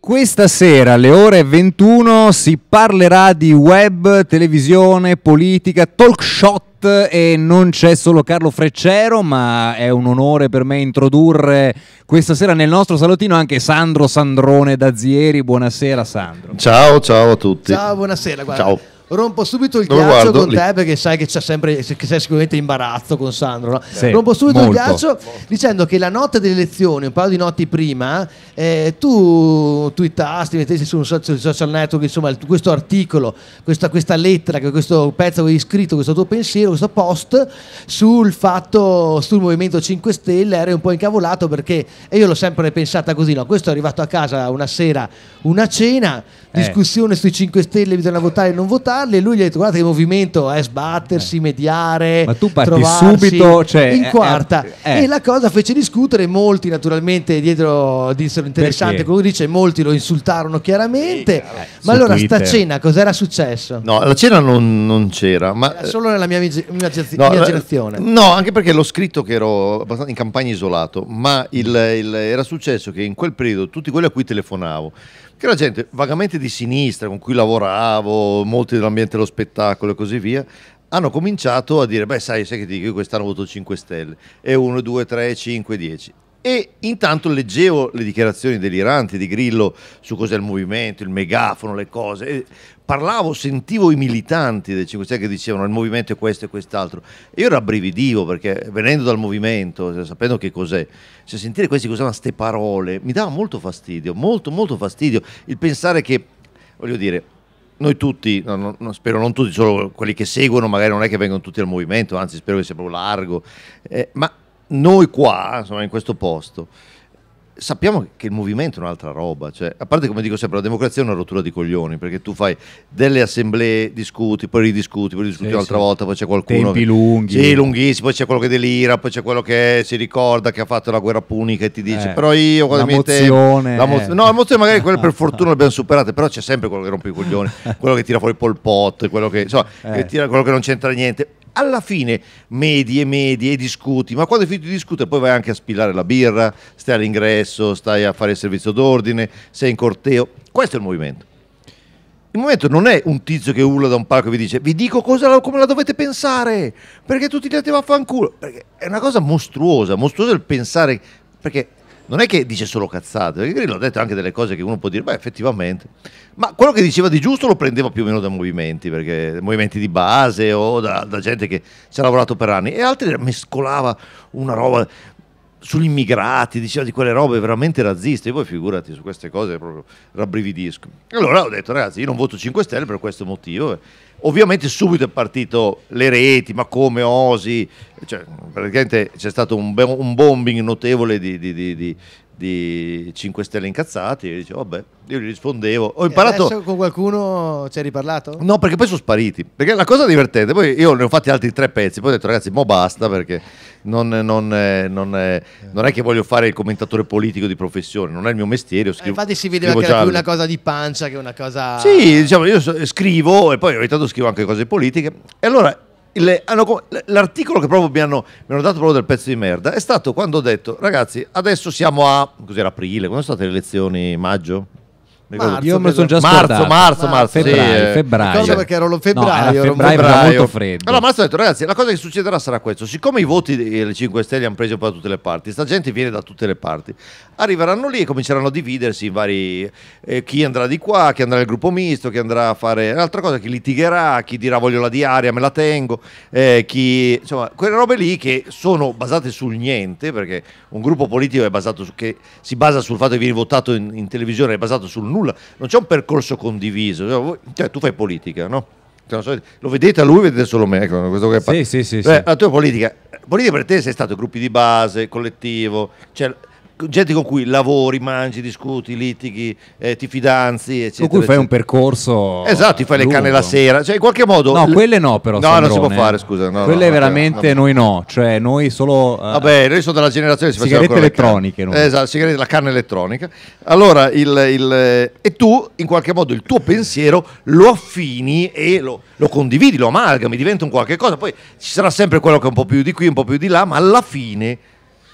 Questa sera alle ore 21 si parlerà di web, televisione, politica, talk shot e non c'è solo Carlo Freccero, ma è un onore per me introdurre questa sera nel nostro salottino anche Sandro Sandrone Dazieri. Buonasera Sandro. Ciao, ciao a tutti. Ciao, buonasera. Guarda. Ciao rompo subito il Dove ghiaccio guardo? con Lì. te perché sai che c'è sempre che sei sicuramente imbarazzo con Sandro no? sì, rompo subito molto. il ghiaccio dicendo che la notte delle elezioni un paio di notti prima eh, tu twittasti mettesti su un social, social network insomma il, questo articolo questa, questa, lettera questo pezzo che hai scritto questo tuo pensiero questo post sul fatto sul Movimento 5 Stelle eri un po' incavolato perché e io l'ho sempre pensata così no? questo è arrivato a casa una sera una cena eh. discussione sui 5 Stelle bisogna votare e non votare parli e lui gli ha detto guardate che movimento è eh, sbattersi, eh. mediare, Ma tu parti subito cioè, in eh, eh, quarta. Eh, E la cosa fece discutere, molti naturalmente dietro dissero interessante come che dice, molti lo insultarono chiaramente. ma allora Twitter. sta cena cos'era successo? No, la cena non, non c'era, ma... Era solo nella mia, immaginazione. No, no, anche perché l'ho scritto che ero abbastanza in campagna isolato, ma il, il, era successo che in quel periodo tutti quelli a cui telefonavo che la gente vagamente di sinistra con cui lavoravo, molti dell'ambiente dello spettacolo e così via, hanno cominciato a dire, beh sai, sai che ti dico, io quest'anno ho avuto 5 stelle, e 1, 2, 3, 5, 10. E intanto leggevo le dichiarazioni deliranti di Grillo su cos'è il movimento, il megafono, le cose. E parlavo, sentivo i militanti del 5 Stelle che dicevano il movimento è questo e quest'altro. E io rabbrividivo perché venendo dal movimento, sapendo che cos'è, cioè, sentire questi cos'erano queste parole mi dava molto fastidio, molto molto fastidio. Il pensare che, voglio dire, noi tutti, no, no, spero non tutti, solo quelli che seguono, magari non è che vengono tutti al movimento, anzi spero che sia proprio largo, eh, ma noi qua, insomma, in questo posto, sappiamo che il movimento è un'altra roba, cioè, a parte come dico sempre, la democrazia è una rottura di coglioni, perché tu fai delle assemblee, discuti, poi ridiscuti, poi ridiscuti sì, un'altra sì. volta, poi c'è qualcuno... Tempi lunghi. Sì, lunghissimi, poi c'è quello che delira, poi c'è quello che si ricorda che ha fatto la guerra punica e ti dice, eh, però io... la mozione... La eh. moz- No, la mozione magari quella per fortuna l'abbiamo superata, però c'è sempre quello che rompe i coglioni, quello che tira fuori il polpotto, quello che, insomma, eh. che tira quello che non c'entra niente alla fine medie, medie, discuti, ma quando hai finito di discutere poi vai anche a spillare la birra, stai all'ingresso, stai a fare il servizio d'ordine, sei in corteo, questo è il movimento. Il movimento non è un tizio che urla da un palco e vi dice vi dico cosa, come la dovete pensare, perché tutti gli altri vaffanculo, perché è una cosa mostruosa, mostruosa il pensare, perché non è che dice solo cazzate, perché Grillo ha detto anche delle cose che uno può dire, beh effettivamente, ma quello che diceva di giusto lo prendeva più o meno da movimenti, perché movimenti di base o da, da gente che ci ha lavorato per anni, e altri mescolava una roba sugli immigrati, diceva di quelle robe veramente razziste, e poi figurati su queste cose proprio rabbrividisco. Allora ho detto ragazzi, io non voto 5 Stelle per questo motivo Ovviamente subito è partito le reti, ma come osi, cioè, praticamente c'è stato un, un bombing notevole di, di, di, di, 5 Stelle incazzati e dicevo, vabbè, io gli rispondevo. Ho imparato... E con qualcuno ci hai riparlato? No, perché poi sono spariti, perché la cosa divertente, poi io ne ho fatti altri tre pezzi, poi ho detto ragazzi, mo basta perché non, non, non, eh, non è che voglio fare il commentatore politico di professione, non è il mio mestiere. Eh, scrivo, eh, infatti si vedeva che era più una cosa di pancia che una cosa... Sì, diciamo, io scrivo e poi ogni tanto scrivo anche cose politiche. E allora le, hanno, l'articolo che proprio mi hanno, mi hanno, dato proprio del pezzo di merda è stato quando ho detto, ragazzi, adesso siamo a, cos'era aprile, quando sono state le elezioni? Maggio? Marzo, io me lo sono già scordato. Marzo, ah, marzo, marzo, febbraio, sì, febbraio. Ricordo perché ero lo febbraio, no, era febbraio, febbraio, era molto freddo. Però Marzo ha detto "Ragazzi, la cosa che succederà sarà questo. Siccome i voti delle 5 Stelle hanno preso da tutte le parti, sta gente viene da tutte le parti. Arriveranno lì e cominceranno a dividersi in vari eh, chi andrà di qua, chi andrà nel gruppo misto, chi andrà a fare un'altra cosa, chi litigherà, chi dirà voglio la diaria, me la tengo, eh, chi insomma, quelle robe lì che sono basate sul niente, perché un gruppo politico su, che si basa sul fatto che vieni votato in, in televisione, è basato sul nulla nulla, non c'è un percorso condiviso, cioè, tu fai politica, no? Cioè, lo vedete a lui, vedete solo me. Ecco, questo che sì, par- sì, sì, Beh, sì. La tua politica, politica per te sei stato gruppi di base, collettivo, cioè gente con cui lavori, mangi, discuti, litighi, eh, ti fidanzi, eccetera. Con cui fai un percorso. Esatto, ti fai lungo. le canne la sera, cioè in qualche modo. No, l- quelle no, però. No, Sandrone. non si può eh. fare, scusa. No, quelle no, veramente no. noi no, cioè noi solo. Uh, Vabbè, noi sono della generazione che si sigarette elettroniche. Le Esatto, sigarette, la canna elettronica. Allora, il, il, e tu in qualche modo il tuo pensiero lo affini e lo, lo condividi, lo amalgami, diventa un qualche cosa. Poi ci sarà sempre quello che è un po' più di qui, un po' più di là, ma alla fine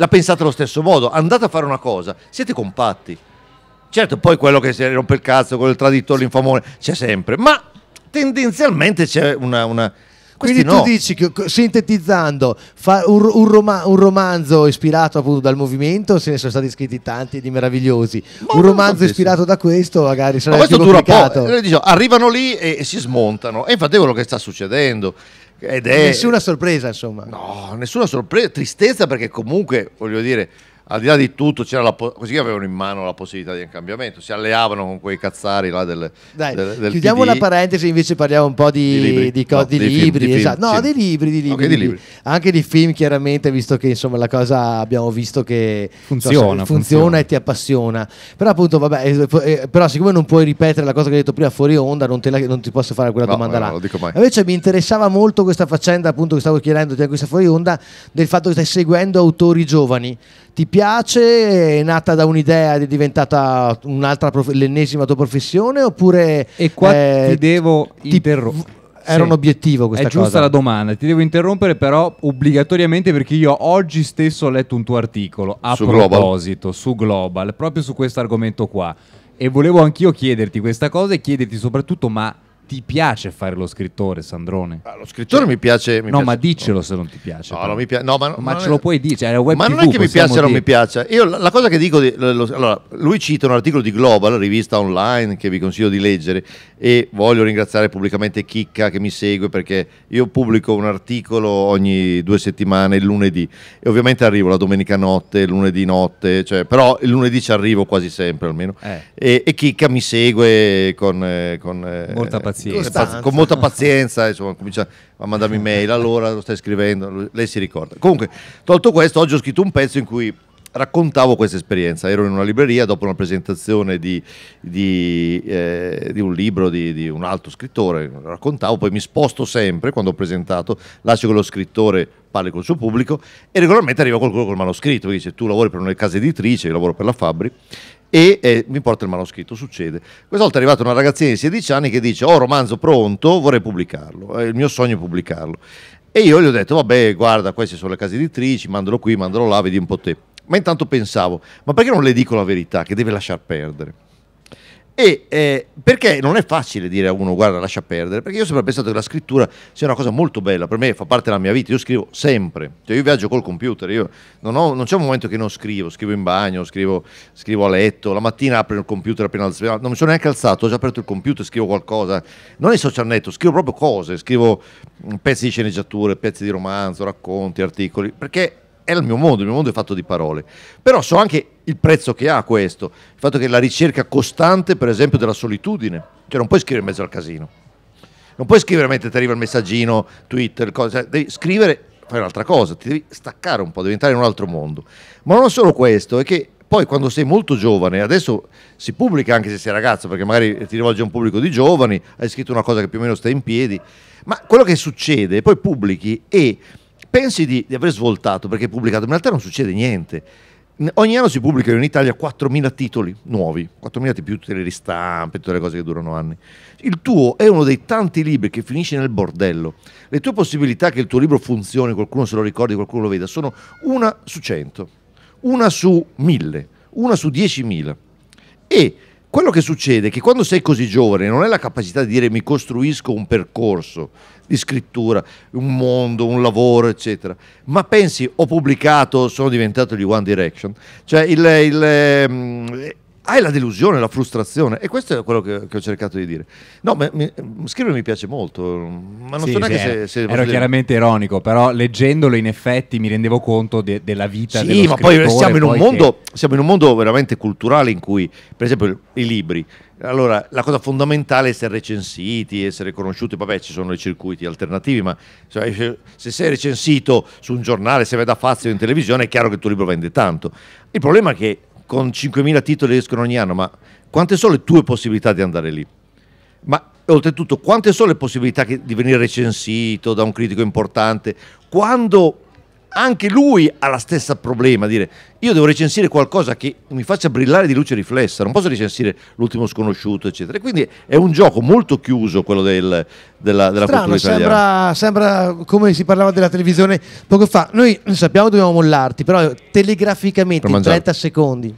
la pensate allo stesso modo, andate a fare una cosa, siete compatti. Certo, poi quello che si rompe il cazzo, con il traditore, l'infamone, c'è sempre, ma tendenzialmente c'è una, una quindi no. tu dici che sintetizzando un, un, roma, un, romanzo ispirato appunto dal movimento, se ne sono stati scritti tanti di meravigliosi. Ma un romanzo ispirato da questo magari sarebbe Ma questo più complicato. dura complicato. arrivano lì e, e si smontano. E infatti è quello che sta succedendo. Ed è... Nessuna sorpresa, insomma. No, nessuna sorpresa, tristezza perché comunque, voglio dire, al di là di tutto, c'era la, così avevano in mano la possibilità di un cambiamento, si alleavano con quei cazzari là del, Dai, del, del Chiudiamo PD. la parentesi, invece parliamo un po' di, libri, di, co- no, di di libri film, esatto. Film, no, sì. libri, libri, okay, di libri, anche di film chiaramente, visto che insomma la cosa abbiamo visto che funziona, insomma, funziona, funziona, e ti appassiona, però appunto vabbè, eh, eh, però siccome non puoi ripetere la cosa che hai detto prima fuori onda, non, la, non ti posso fare quella no, domanda no, eh, là. Invece mi interessava molto questa faccenda appunto che stavo chiedendo, a questa fuori onda del fatto che stai seguendo autori giovani, ti piace piace, è nata da un'idea ed è diventata prof- l'ennesima tua professione oppure... E qua eh, ti devo interrompere. Era sì. un obiettivo questa cosa. È giusta cosa. la domanda, ti devo interrompere però obbligatoriamente perché io oggi stesso ho letto un tuo articolo a su proposito Global. su Global, proprio su questo argomento qua. E volevo anch'io chiederti questa cosa e chiederti soprattutto ma ti piace fare lo scrittore, Sandrone? Ah, lo scrittore mi piace. Mi no, piace ma diccelo se non ti piace. No, non mi piace. No, ma, ma ce è... lo puoi dire. Cioè, ma TV, non è che mi piace o non mi piace. Io la, la cosa che dico. Di, lo, allora, lui cita un articolo di Global, rivista online, che vi consiglio di leggere. E voglio ringraziare pubblicamente Chicca che mi segue perché io pubblico un articolo ogni due settimane, il lunedì. E ovviamente arrivo la domenica notte, lunedì notte. Cioè, però il lunedì ci arrivo quasi sempre almeno. Eh. E, e, Chicca mi segue con. Eh, con eh, Molta pazienza eh, pazienza. con molta pazienza, insomma, comincia a mandarmi mail, allora lo stai scrivendo, lei si ricorda. Comunque, tolto questo, oggi ho scritto un pezzo in cui raccontavo questa esperienza. Ero in una libreria dopo una presentazione di, di, eh, di un libro di, di, un altro scrittore, raccontavo, poi mi sposto sempre quando ho presentato, lascio che lo scrittore parli con il suo pubblico e regolarmente arriva qualcuno col manoscritto, dice tu lavori per una casa editrice, io lavoro per la Fabri e eh, mi porta il manoscritto, succede. Questa volta è arrivata una ragazzina di 16 anni che dice ho oh, romanzo pronto, vorrei pubblicarlo, è il mio sogno è pubblicarlo. E io gli ho detto vabbè guarda queste sono le case editrici, mandalo qui, mandalo là, vedi un po' te. Ma intanto pensavo, ma perché non le dico la verità che deve lasciar perdere? E eh, perché non è facile dire a uno guarda lascia perdere, perché io ho sempre pensato che la scrittura sia una cosa molto bella, per me fa parte della mia vita, io scrivo sempre, cioè io viaggio col computer, io non, ho, non c'è un momento che non scrivo, scrivo in bagno, scrivo, scrivo a letto, la mattina apro il computer appena alzato, non mi sono neanche alzato, ho già aperto il computer, scrivo qualcosa, non è social network, scrivo proprio cose, scrivo mm, pezzi di sceneggiature, pezzi di romanzo, racconti, articoli, perché è il mio mondo, il mio mondo è fatto di parole. Però so anche il prezzo che ha questo, il fatto che la ricerca costante, per esempio, della solitudine, cioè non puoi scrivere in mezzo al casino. Non puoi scrivere mentre ti arriva il messaggino, Twitter, cose, devi scrivere, fai un'altra cosa, ti devi staccare un po', devi entrare in un altro mondo. Ma non solo questo, è che poi quando sei molto giovane, adesso si pubblica anche se sei ragazzo, perché magari ti rivolge a un pubblico di giovani, hai scritto una cosa che più o meno sta in piedi, ma quello che succede, poi pubblichi e pensi di, di aver svoltato perché hai pubblicato, ma in realtà non succede niente. Ogni anno si pubblicano in Italia 4.000 titoli nuovi, 4.000 di più tutte le ristampe, tutte le cose che durano anni. Il tuo è uno dei tanti libri che finisce nel bordello. Le tue possibilità che il tuo libro funzioni, qualcuno se lo ricordi, qualcuno lo veda, sono una su 100, una su 1000, una su 10.000. E quello che succede è che quando sei così giovane non è la capacità di dire mi costruisco un percorso di scrittura, un mondo, un lavoro, eccetera, ma pensi ho pubblicato, sono diventato gli One Direction, cioè il, il, ehm, hai la delusione, la frustrazione. E questo è quello che, che ho cercato di dire. No, ma, mi, mm, scrivere mi piace molto, ma non sì, so neanche sì, se, eh. se, Ero dire... chiaramente ironico, però leggendolo in effetti mi rendevo conto de, della vita. Sì, ma poi, siamo in, poi mondo, che... siamo in, un mondo, veramente culturale in cui, per esempio, i libri. Allora, la cosa fondamentale è essere recensiti, essere conosciuti. Vabbè, ci sono i circuiti alternativi, ma cioè, se sei recensito su un giornale, se vai da Fazio in televisione, è chiaro che il tuo libro vende tanto. Il problema è che con 5.000 titoli escono ogni anno, ma quante sono le tue possibilità di andare lì? Ma oltretutto, quante sono le possibilità che, di venire recensito da un critico importante? Quando anche lui ha la stessa problema, dire io devo recensire qualcosa che mi faccia brillare di luce riflessa, non posso recensire l'ultimo sconosciuto, eccetera. E quindi è un gioco molto chiuso quello del, della, della Strano, cultura italiana. Sembra, sembra come si parlava della televisione poco fa, noi sappiamo che dobbiamo mollarti, però telegraficamente per in 30 secondi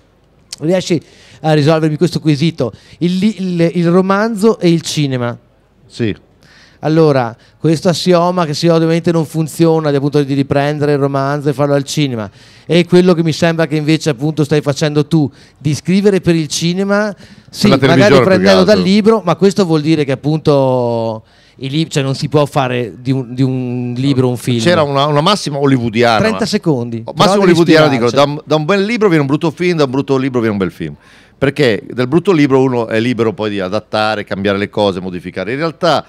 riesci a risolvermi questo quesito, il, il, il romanzo e il cinema. Sì allora, questo assioma che sì, ovviamente non funziona dal di riprendere il romanzo e farlo al cinema. è quello che mi sembra che invece appunto stai facendo tu, di scrivere per il cinema, sì, magari prendendo dal libro, ma questo vuol dire che appunto Lib- cioè non si può fare di un, di un libro un film. C'era una, una massima hollywoodiana. 30 secondi. Oh, massimo hollywoodiana, dico, da un, da un bel libro viene un brutto film, da un brutto libro viene un bel film perché dal brutto libro uno è libero poi di adattare, cambiare le cose, modificare. In realtà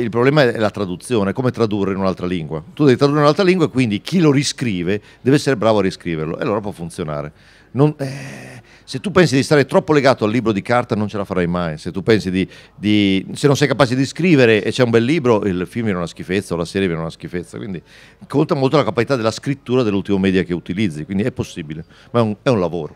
il problema è la traduzione, come tradurre in un'altra lingua. Tu devi tradurre in un'altra lingua, e quindi chi lo riscrive deve essere bravo a riscriverlo e allora può funzionare. Non, eh, se tu pensi di stare troppo legato al libro di carta non ce la farai mai, se tu pensi di, di se non sei capace di scrivere e c'è un bel libro, il film viene una schifezza o la serie viene una schifezza, quindi conta molto la capacità della scrittura dell'ultimo media che utilizzi, quindi è possibile, ma è un, è un lavoro.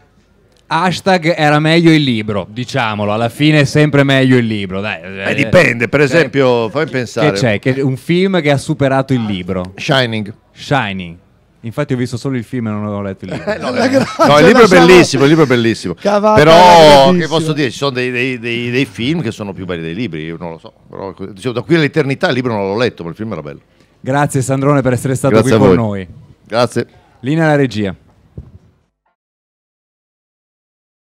Hashtag era meglio il libro, diciamolo, alla fine è sempre meglio il libro. Dai. Eh, dipende, per eh, esempio, eh, fammi pensare. Che c'è? Che un film che ha superato il libro. Shining. Shining. Infatti ho visto solo il film e non ho letto il libro. Eh, no, eh. no, il libro è bellissimo, il libro è bellissimo. Cavata però che posso dire, ci sono dei, dei, dei, dei, film che sono più belli dei libri, io non lo so. Però, diciamo, da qui all'eternità il libro non l'ho letto, ma il film era bello. Grazie Sandrone per essere stato Grazie qui con noi. Grazie. Linea alla regia.